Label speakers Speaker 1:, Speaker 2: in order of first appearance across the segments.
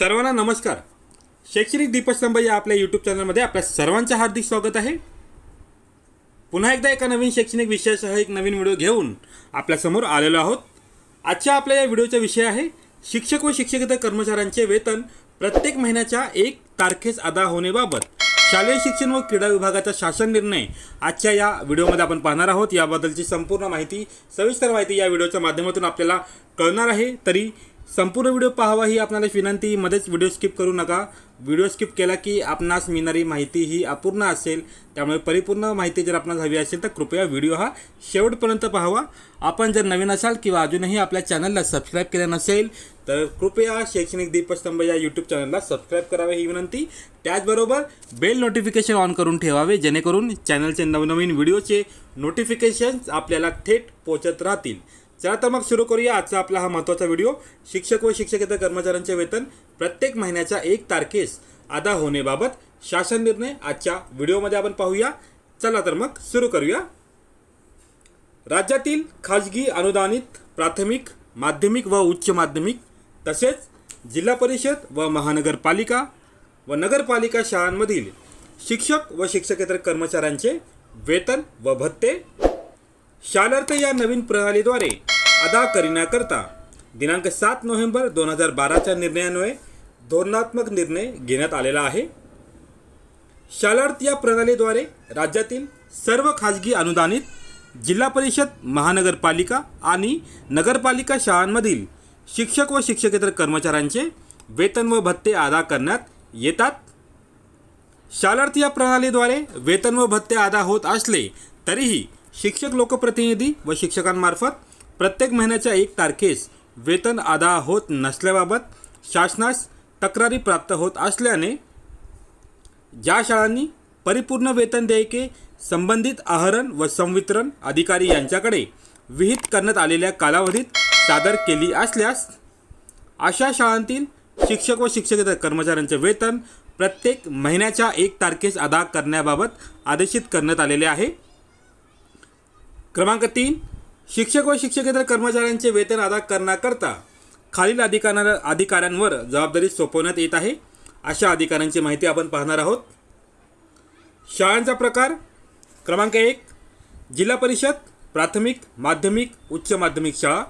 Speaker 1: सर्वांना नमस्कार शैक्षणिक दीपस्तंभ या आपल्या यूट्यूब चॅनलमध्ये आपल्या सर्वांचं हार्दिक स्वागत आहे पुन्हा एकदा एका नवीन शैक्षणिक विषयासह एक नवीन व्हिडिओ घेऊन आपल्यासमोर आलेलो आहोत आजच्या आपल्या या व्हिडिओचा विषय आहे शिक्षक व शिक्षकेतर कर्मचाऱ्यांचे वेतन प्रत्येक महिन्याच्या एक तारखेस अदा होणेबाबत शालेय शिक्षण व क्रीडा विभागाचा शासन निर्णय आजच्या या व्हिडिओमध्ये आपण पाहणार आहोत याबद्दलची संपूर्ण माहिती सविस्तर माहिती या व्हिडिओच्या माध्यमातून आपल्याला कळणार आहे तरी संपूर्ण व्हिडिओ पाहावा ही आपणाला विनंती मध्येच व्हिडिओ स्किप करू नका व्हिडिओ स्किप केला की आपणास मिळणारी माहिती ही अपूर्ण असेल त्यामुळे परिपूर्ण माहिती जर आपणास हवी असेल तर कृपया व्हिडिओ हा शेवटपर्यंत पाहावा आपण जर नवीन असाल किंवा अजूनही आपल्या चॅनलला सबस्क्राईब केले नसेल तर कृपया शैक्षणिक दीपस्तंभ या यूट्यूब चॅनलला सबस्क्राईब करावे ही विनंती त्याचबरोबर बेल नोटिफिकेशन ऑन करून ठेवावे जेणेकरून चॅनलचे नवनवीन व्हिडिओचे नोटिफिकेशन्स आपल्याला थेट पोचत राहतील चला तर मग सुरू करूया आजचा आपला हा महत्त्वाचा व्हिडिओ शिक्षक व शिक्षकेतर कर्मचाऱ्यांचे वेतन प्रत्येक महिन्याच्या एक तारखेस अदा होण्याबाबत शासन निर्णय आजच्या व्हिडिओमध्ये आपण पाहूया चला तर मग सुरू करूया राज्यातील खाजगी अनुदानित प्राथमिक माध्यमिक व उच्च माध्यमिक तसेच जिल्हा परिषद व महानगरपालिका व नगरपालिका शाळांमधील शिक्षक व शिक्षकेतर कर्मचाऱ्यांचे वेतन व भत्ते शालार्थ या नवीन प्रणालीद्वारे अदा करण्याकरता दिनांक सात नोव्हेंबर दोन हजार बाराच्या निर्णयान्वये धोरणात्मक निर्णय घेण्यात आलेला आहे शालार्थ या प्रणालीद्वारे राज्यातील सर्व खाजगी अनुदानित जिल्हा परिषद महानगरपालिका आणि नगरपालिका शाळांमधील शिक्षक व शिक्षकेतर कर्मचाऱ्यांचे वेतन व भत्ते अदा करण्यात येतात शालार्थ या प्रणालीद्वारे वेतन व भत्ते अदा होत असले तरीही शिक्षक लोकप्रतिनिधी व शिक्षकांमार्फत प्रत्येक महिन्याच्या एक तारखेस वेतन अदा होत नसल्याबाबत शासनास तक्रारी प्राप्त होत असल्याने ज्या शाळांनी परिपूर्ण वेतन देयके संबंधित आहरण व संवितरण अधिकारी यांच्याकडे विहित करण्यात आलेल्या कालावधीत सादर केली असल्यास अशा शाळांतील शिक्षक व शिक्षकेतर कर्मचाऱ्यांचे वेतन प्रत्येक महिन्याच्या एक तारखेस अदा करण्याबाबत आदेशित करण्यात आलेले आहे क्रमांक तीन शिक्षक व शिक्षकेतर कर्मचाऱ्यांचे वेतन अदा करण्याकरता खालील अधिकार अधिकाऱ्यांवर जबाबदारी सोपवण्यात येत आहे अशा अधिकाऱ्यांची माहिती आपण पाहणार आहोत शाळांचा प्रकार क्रमांक एक जिल्हा परिषद प्राथमिक माध्यमिक उच्च माध्यमिक शाळा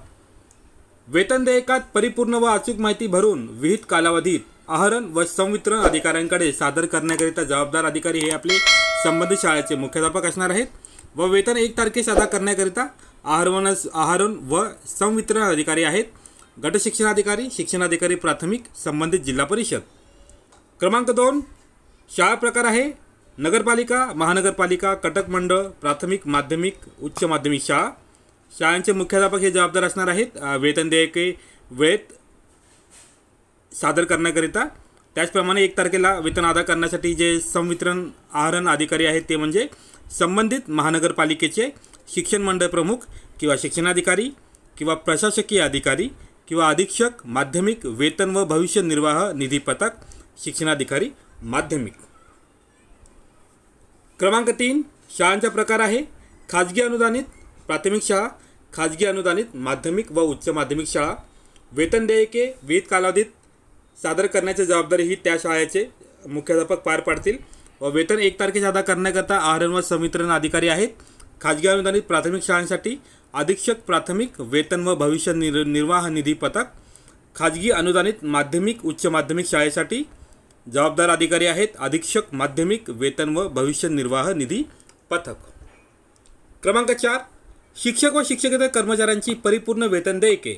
Speaker 1: वेतन देयकात परिपूर्ण व अचूक माहिती भरून विहित कालावधीत आहरण व संवितरण अधिकाऱ्यांकडे सादर करण्याकरिता जबाबदार अधिकारी हे आपले संबंधित शाळेचे मुख्याध्यापक असणार आहेत व वेतन एक तारखेस अदा करण्याकरिता आहारवनस आहारण व संवितरण अधिकारी आहेत गट शिक्षणाधिकारी शिक्षणाधिकारी प्राथमिक संबंधित जिल्हा परिषद क्रमांक दोन शाळा प्रकार आहे नगरपालिका महानगरपालिका कटक मंडळ प्राथमिक माध्यमिक उच्च माध्यमिक शाळा शाळांचे मुख्याध्यापक हे जबाबदार असणार आहेत वेतन देयके वेत सादर करण्याकरिता त्याचप्रमाणे एक तारखेला वेतन अदा करण्यासाठी जे संवितरण आहरण अधिकारी आहेत ते म्हणजे संबंधित महानगरपालिकेचे शिक्षण मंडळ प्रमुख किंवा शिक्षणाधिकारी किंवा प्रशासकीय अधिकारी किंवा अधीक्षक माध्यमिक वेतन व भविष्य निर्वाह निधी पथक शिक्षणाधिकारी माध्यमिक क्रमांक तीन शाळांचा प्रकार आहे खाजगी अनुदानित प्राथमिक शाळा खाजगी अनुदानित माध्यमिक व उच्च माध्यमिक शाळा वेतन देयके विविध कालावधीत सादर करण्याची जबाबदारी ही त्या शाळेचे मुख्याध्यापक पार पाडतील व वेतन एक तारखे सादर करण्याकरता आहरण व संवितरण अधिकारी आहेत खाजगी अनुदानित प्राथमिक शाळांसाठी अधीक्षक प्राथमिक वेतन व भविष्य निर निर्वाह निधी पथक खाजगी अनुदानित माध्यमिक उच्च माध्यमिक शाळेसाठी जबाबदार अधिकारी आहेत अधीक्षक माध्यमिक वेतन व भविष्य निर्वाह निधी पथक क्रमांक चार शिक्षक व शिक्षकेतर कर्मचाऱ्यांची परिपूर्ण वेतन देयके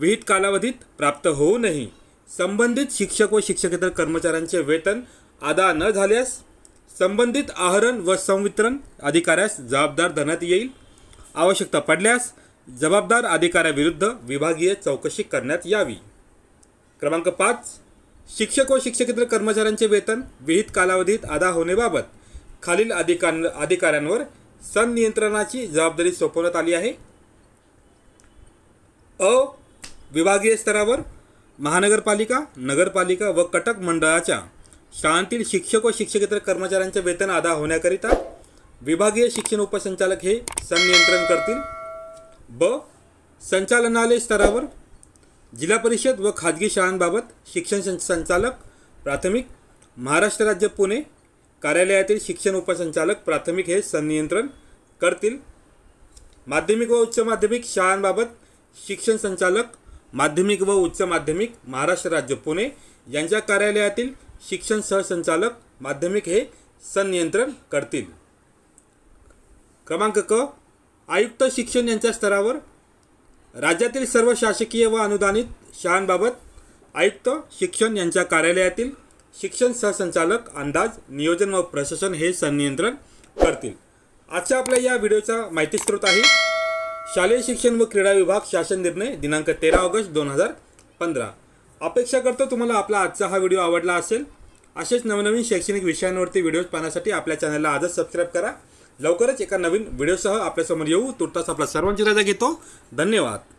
Speaker 1: विहित कालावधीत प्राप्त होऊ नये संबंधित शिक्षक व शिक्षकेतर कर्मचाऱ्यांचे वेतन अदा न झाल्यास संबंधित आहरण व संवितरण अधिकाऱ्यास जबाबदार धरण्यात येईल आवश्यकता पडल्यास जबाबदार अधिकाऱ्याविरुद्ध विभागीय चौकशी करण्यात यावी क्रमांक पाच शिक्षक व शिक्षकेतर कर्मचाऱ्यांचे वेतन विहित कालावधीत अदा होण्याबाबत खालील अधिका अधिकाऱ्यांवर संनियंत्रणाची जबाबदारी सोपवण्यात आली आहे अ विभागीय स्तरावर महानगरपालिका नगरपालिका व कटक मंडळाच्या शाळांतील शिक्षक व शिक्षकेतर कर्मचाऱ्यांचे वेतन अदा होण्याकरिता विभागीय शिक्षण उपसंचालक हे संनियंत्रण करतील ब संचालनालय स्तरावर जिल्हा परिषद व खाजगी शाळांबाबत शिक्षण संचालक प्राथमिक महाराष्ट्र राज्य पुणे कार्यालयातील शिक्षण उपसंचालक प्राथमिक हे संनियंत्रण करतील माध्यमिक व उच्च माध्यमिक शाळांबाबत शिक्षण संचालक माध्यमिक व उच्च माध्यमिक महाराष्ट्र राज्य पुणे यांच्या कार्यालयातील शिक्षण सहसंचालक माध्यमिक हे संनियंत्रण करतील क्रमांक क आयुक्त शिक्षण यांच्या स्तरावर राज्यातील सर्व शासकीय व अनुदानित शाळांबाबत आयुक्त शिक्षण यांच्या कार्यालयातील शिक्षण सहसंचालक अंदाज नियोजन व प्रशासन हे संनियंत्रण करतील आजच्या आपल्या या व्हिडिओचा माहिती स्रोत आहे शालेय शिक्षण व क्रीडा विभाग शासन निर्णय दिनांक तेरा ऑगस्ट दोन हजार पंधरा अपेक्षा करतो तुम्हाला आपला आजचा हा व्हिडिओ आवडला असेल असेच नवनवीन शैक्षणिक विषयांवरती व्हिडिओज पाहण्यासाठी आपल्या चॅनलला आजच सबस्क्राईब करा लवकरच एका नवीन व्हिडिओसह आपल्यासमोर येऊ तुर्तास आपला सर्वांची रजा घेतो धन्यवाद